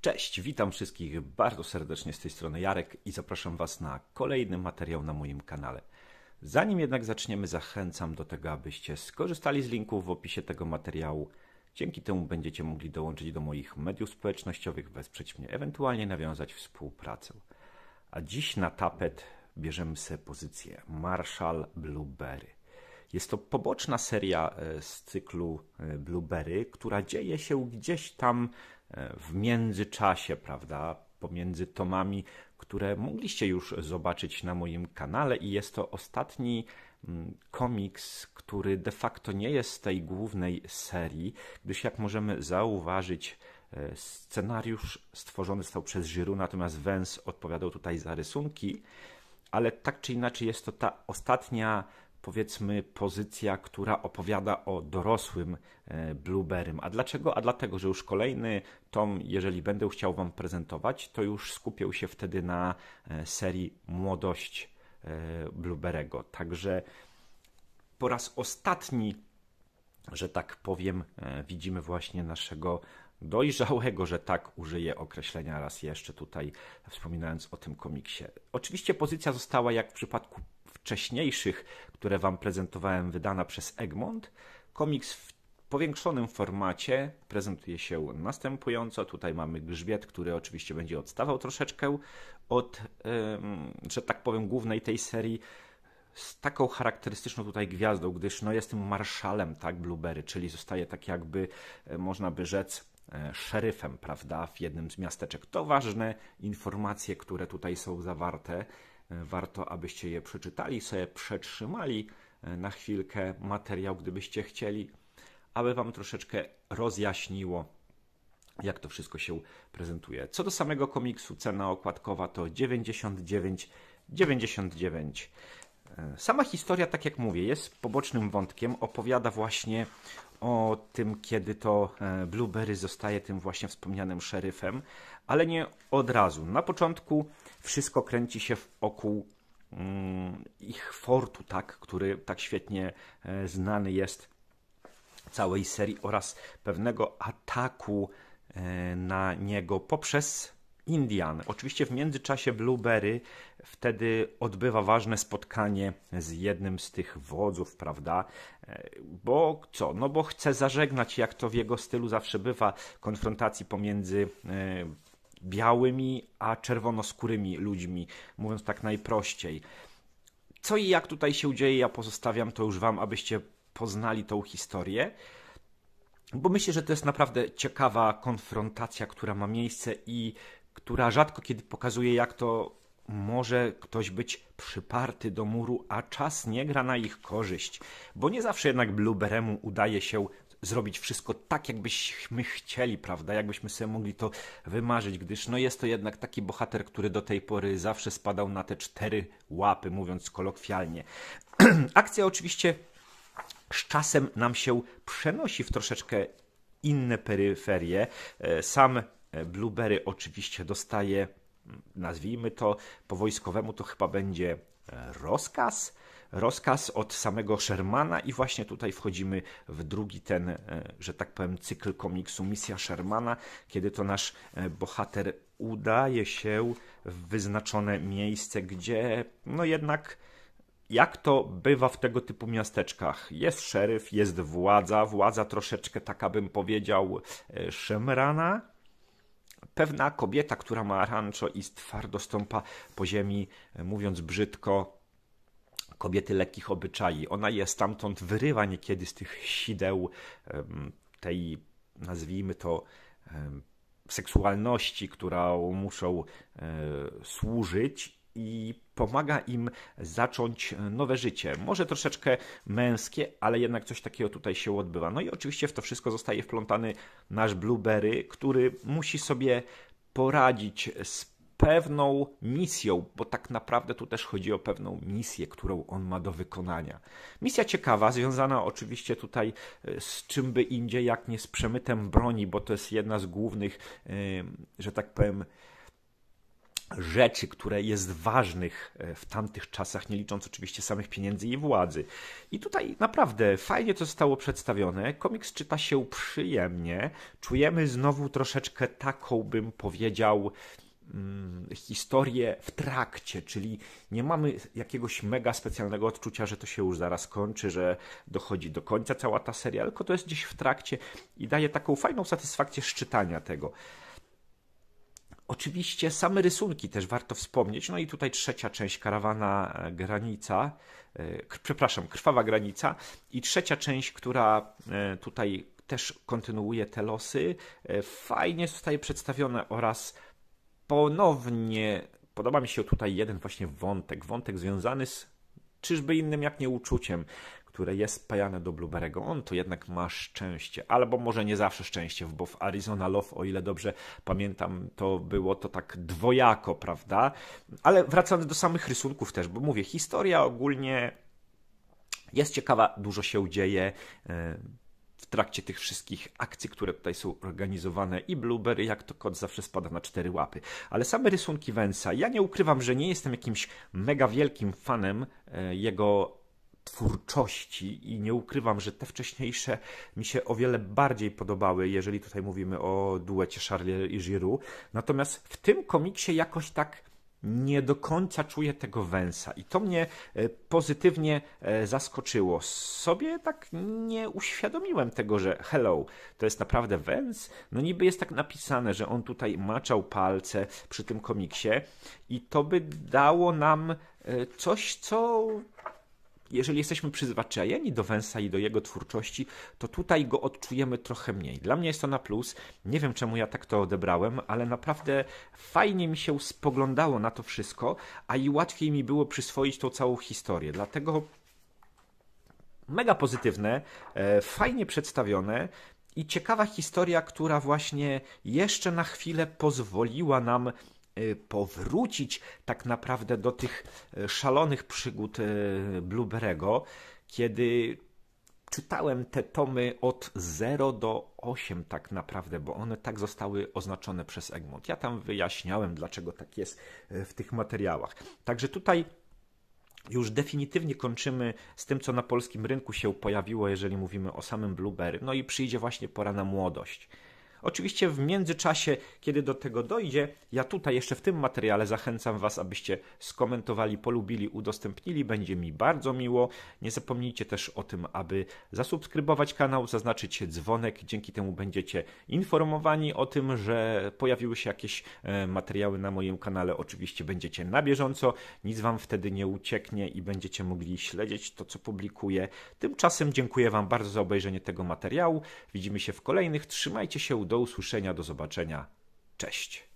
Cześć, witam wszystkich bardzo serdecznie z tej strony Jarek i zapraszam Was na kolejny materiał na moim kanale. Zanim jednak zaczniemy, zachęcam do tego, abyście skorzystali z linków w opisie tego materiału. Dzięki temu będziecie mogli dołączyć do moich mediów społecznościowych, wesprzeć mnie, ewentualnie nawiązać współpracę. A dziś na tapet bierzemy sobie pozycję Marshall Blueberry. Jest to poboczna seria e, z cyklu e, Blueberry, która dzieje się gdzieś tam e, w międzyczasie, prawda? Pomiędzy tomami, które mogliście już zobaczyć na moim kanale, i jest to ostatni mm, komiks, który de facto nie jest z tej głównej serii, gdyż jak możemy zauważyć, scenariusz stworzony został przez Żyru, natomiast Wens odpowiadał tutaj za rysunki ale tak czy inaczej jest to ta ostatnia, powiedzmy, pozycja, która opowiada o dorosłym e, Blueberrym. A dlaczego? A dlatego, że już kolejny tom, jeżeli będę chciał Wam prezentować, to już skupię się wtedy na e, serii Młodość e, Blueberego. Także po raz ostatni, że tak powiem, widzimy właśnie naszego dojrzałego, że tak użyję określenia raz jeszcze tutaj, wspominając o tym komiksie. Oczywiście pozycja została, jak w przypadku wcześniejszych, które Wam prezentowałem, wydana przez Egmont. Komiks w powiększonym formacie prezentuje się następująco. Tutaj mamy grzbiet, który oczywiście będzie odstawał troszeczkę od, że tak powiem, głównej tej serii z taką charakterystyczną tutaj gwiazdą, gdyż no, jest tym marszalem tak, Blueberry, czyli zostaje tak jakby, e, można by rzec, E, szeryfem, prawda, w jednym z miasteczek. To ważne informacje, które tutaj są zawarte. E, warto, abyście je przeczytali, sobie przetrzymali e, na chwilkę materiał, gdybyście chcieli, aby Wam troszeczkę rozjaśniło, jak to wszystko się prezentuje. Co do samego komiksu, cena okładkowa to 99,99 99. Sama historia, tak jak mówię, jest pobocznym wątkiem. Opowiada właśnie o tym, kiedy to e, Blueberry zostaje tym właśnie wspomnianym szeryfem, ale nie od razu. Na początku wszystko kręci się wokół mm, ich fortu, tak, który tak świetnie e, znany jest całej serii oraz pewnego ataku e, na niego poprzez Indian. Oczywiście w międzyczasie Blueberry wtedy odbywa ważne spotkanie z jednym z tych wodzów, prawda? E, bo co? No bo chce zażegnać, jak to w jego stylu zawsze bywa, konfrontacji pomiędzy e, białymi a czerwonoskórymi ludźmi, mówiąc tak najprościej. Co i jak tutaj się dzieje, ja pozostawiam to już Wam, abyście poznali tą historię bo myślę, że to jest naprawdę ciekawa konfrontacja, która ma miejsce i która rzadko kiedy pokazuje, jak to może ktoś być przyparty do muru, a czas nie gra na ich korzyść, bo nie zawsze jednak Blueberemu udaje się zrobić wszystko tak, jakbyśmy chcieli, prawda? Jakbyśmy sobie mogli to wymarzyć, gdyż no jest to jednak taki bohater, który do tej pory zawsze spadał na te cztery łapy, mówiąc kolokwialnie. Akcja oczywiście z czasem nam się przenosi w troszeczkę inne peryferie. E, sam E, Blueberry oczywiście dostaje, mm, nazwijmy to po wojskowemu, to chyba będzie e, rozkaz. Rozkaz od samego Shermana, i właśnie tutaj wchodzimy w drugi ten, e, że tak powiem, cykl komiksu Misja Shermana, kiedy to nasz bohater udaje się w wyznaczone miejsce, gdzie no jednak jak to bywa w tego typu miasteczkach. Jest szeryf, jest władza, władza troszeczkę taka bym powiedział szemrana, pewna kobieta, która ma rancho i twardo stąpa po ziemi, e, mówiąc brzydko, kobiety lekkich obyczai. Ona je stamtąd wyrywa niekiedy z tych sideł tej, nazwijmy to, seksualności, którą muszą e, służyć i pomaga im zacząć nowe życie. Może troszeczkę męskie, ale jednak coś takiego tutaj się odbywa. No i oczywiście w to wszystko zostaje wplątany nasz Blueberry, który musi sobie poradzić z pewną misją, bo tak naprawdę tu też chodzi o pewną misję, którą on ma do wykonania. Misja ciekawa, związana oczywiście tutaj e, z czym by indziej, jak nie z przemytem broni, bo to jest jedna z głównych, e, że tak powiem, rzeczy, które jest ważnych e, w tamtych czasach, nie licząc oczywiście samych pieniędzy i władzy. I tutaj naprawdę fajnie to zostało przedstawione. Komiks czyta się przyjemnie. Czujemy znowu troszeczkę taką, bym powiedział, mm, historię w trakcie, czyli nie mamy jakiegoś mega specjalnego odczucia, że to się już zaraz kończy, że dochodzi do końca cała ta seria, tylko to jest gdzieś w trakcie i daje taką fajną satysfakcję szczytania tego. Oczywiście same rysunki też warto wspomnieć. No i tutaj trzecia część karawana e, granica, e, przepraszam, krwawa granica i trzecia część, która e, tutaj też kontynuuje te losy, fajnie zostaje przedstawione oraz ponownie podoba mi się tutaj jeden właśnie wątek, wątek związany z czyżby innym jak nie uczuciem, które jest pajane do Blueberego. On to jednak ma szczęście, albo może nie zawsze szczęście, bo w Arizona Love, o ile dobrze pamiętam, to było to tak dwojako, prawda? Ale wracając do samych rysunków też, bo mówię, historia ogólnie jest ciekawa, dużo się dzieje e, w trakcie tych wszystkich akcji, które tutaj są organizowane i Blueberry, jak to kot zawsze spada na cztery łapy. Ale same rysunki Wensa, ja nie ukrywam, że nie jestem jakimś mega wielkim fanem e, jego twórczości i nie ukrywam, że te wcześniejsze mi się o wiele bardziej podobały, jeżeli tutaj mówimy o duecie Charlie i Giroux. Natomiast w tym komiksie jakoś tak nie do końca czuję tego węsa i to mnie e, pozytywnie e, zaskoczyło. Sobie tak nie uświadomiłem tego, że hello, to jest naprawdę węs. No niby jest tak napisane, że on tutaj maczał palce przy tym komiksie i to by dało nam e, coś, co jeżeli jesteśmy przyzwyczajeni do Wensa i do jego twórczości, to tutaj go odczujemy trochę mniej. Dla mnie jest to na plus. Nie wiem, czemu ja tak to odebrałem, ale naprawdę fajnie mi się spoglądało na to wszystko, a i łatwiej mi było przyswoić tą całą historię. Dlatego mega pozytywne, e, fajnie przedstawione i ciekawa historia, która właśnie jeszcze na chwilę pozwoliła nam Y, powrócić tak naprawdę do tych y, szalonych przygód y, Blueberego, kiedy czytałem te tomy od 0 do 8 tak naprawdę, bo one tak zostały oznaczone przez Egmont. Ja tam wyjaśniałem, dlaczego tak jest w tych materiałach. Także tutaj już definitywnie kończymy z tym, co na polskim rynku się pojawiło, jeżeli mówimy o samym Blueberry. No i przyjdzie właśnie pora na młodość. Oczywiście w międzyczasie, kiedy do tego dojdzie, ja tutaj jeszcze w tym materiale zachęcam Was, abyście skomentowali, polubili, udostępnili. Będzie mi bardzo miło. Nie zapomnijcie też o tym, aby zasubskrybować kanał, zaznaczyć dzwonek. Dzięki temu będziecie informowani o tym, że pojawiły się jakieś e, materiały na moim kanale. Oczywiście będziecie na bieżąco, nic Wam wtedy nie ucieknie i będziecie mogli śledzić to, co publikuję. Tymczasem dziękuję Wam bardzo za obejrzenie tego materiału. Widzimy się w kolejnych. Trzymajcie się, do do usłyszenia, do zobaczenia. Cześć.